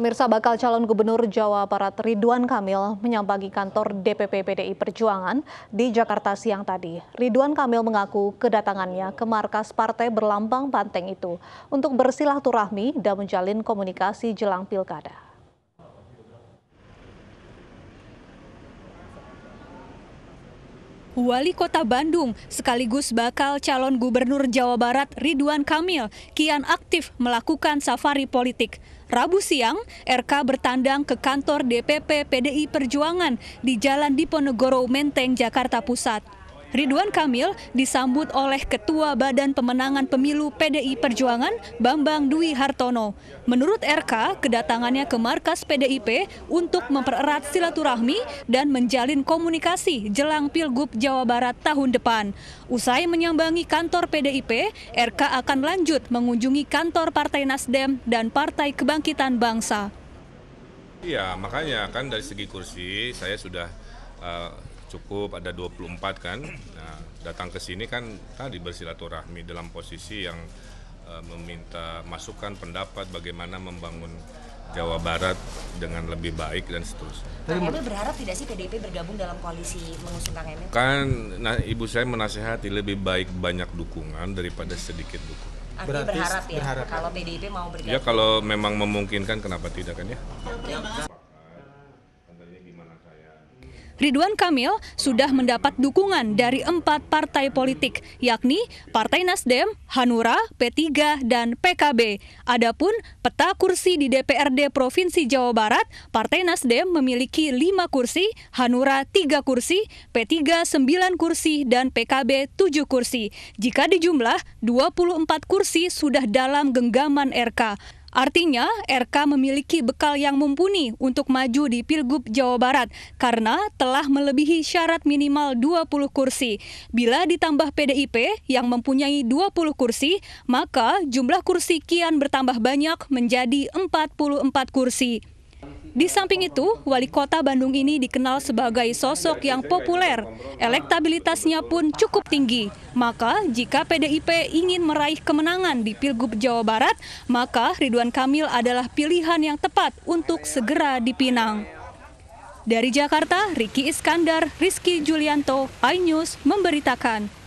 Mirsa bakal calon gubernur Jawa Barat Ridwan Kamil menyambangi kantor DPP PDI Perjuangan di Jakarta siang tadi. Ridwan Kamil mengaku kedatangannya ke markas partai berlambang banteng itu untuk bersilaturahmi dan menjalin komunikasi jelang pilkada. Wali Kota Bandung sekaligus bakal calon gubernur Jawa Barat Ridwan Kamil kian aktif melakukan safari politik. Rabu siang, RK bertandang ke kantor DPP PDI Perjuangan di Jalan Diponegoro, Menteng, Jakarta Pusat. Ridwan Kamil disambut oleh Ketua Badan Pemenangan Pemilu PDI Perjuangan, Bambang Dwi Hartono. Menurut RK, kedatangannya ke markas PDIP untuk mempererat silaturahmi dan menjalin komunikasi jelang Pilgub Jawa Barat tahun depan. Usai menyambangi kantor PDIP, RK akan lanjut mengunjungi kantor Partai Nasdem dan Partai Kebangkitan Bangsa. Iya, makanya kan dari segi kursi saya sudah uh, cukup ada 24 kan. Nah, datang ke sini kan tadi bersilaturahmi dalam posisi yang uh, meminta masukan pendapat bagaimana membangun Jawa Barat dengan lebih baik dan seterusnya. Kang Emil berharap tidak sih PDIP bergabung dalam koalisi mengusung Kang Emil? Kan nah, ibu saya menasehati lebih baik banyak dukungan daripada sedikit dukungan. Artinya berharap ya berharap. Ya? kalau PDIP mau bergabung. Ya kalau memang memungkinkan kenapa tidak kan ya? Ridwan Kamil sudah mendapat dukungan dari empat partai politik, yakni Partai Nasdem, Hanura, P3, dan PKB. Adapun peta kursi di DPRD Provinsi Jawa Barat, Partai Nasdem memiliki lima kursi, Hanura tiga kursi, P3 sembilan kursi, dan PKB tujuh kursi. Jika dijumlah, 24 kursi sudah dalam genggaman RK. Artinya, RK memiliki bekal yang mumpuni untuk maju di Pilgub Jawa Barat karena telah melebihi syarat minimal 20 kursi. Bila ditambah PDIP yang mempunyai 20 kursi, maka jumlah kursi kian bertambah banyak menjadi 44 kursi. Di samping itu, wali kota Bandung ini dikenal sebagai sosok yang populer. Elektabilitasnya pun cukup tinggi. Maka jika PDIP ingin meraih kemenangan di Pilgub Jawa Barat, maka Ridwan Kamil adalah pilihan yang tepat untuk segera dipinang. Dari Jakarta, Riki Iskandar, Rizky Julianto, iNews memberitakan.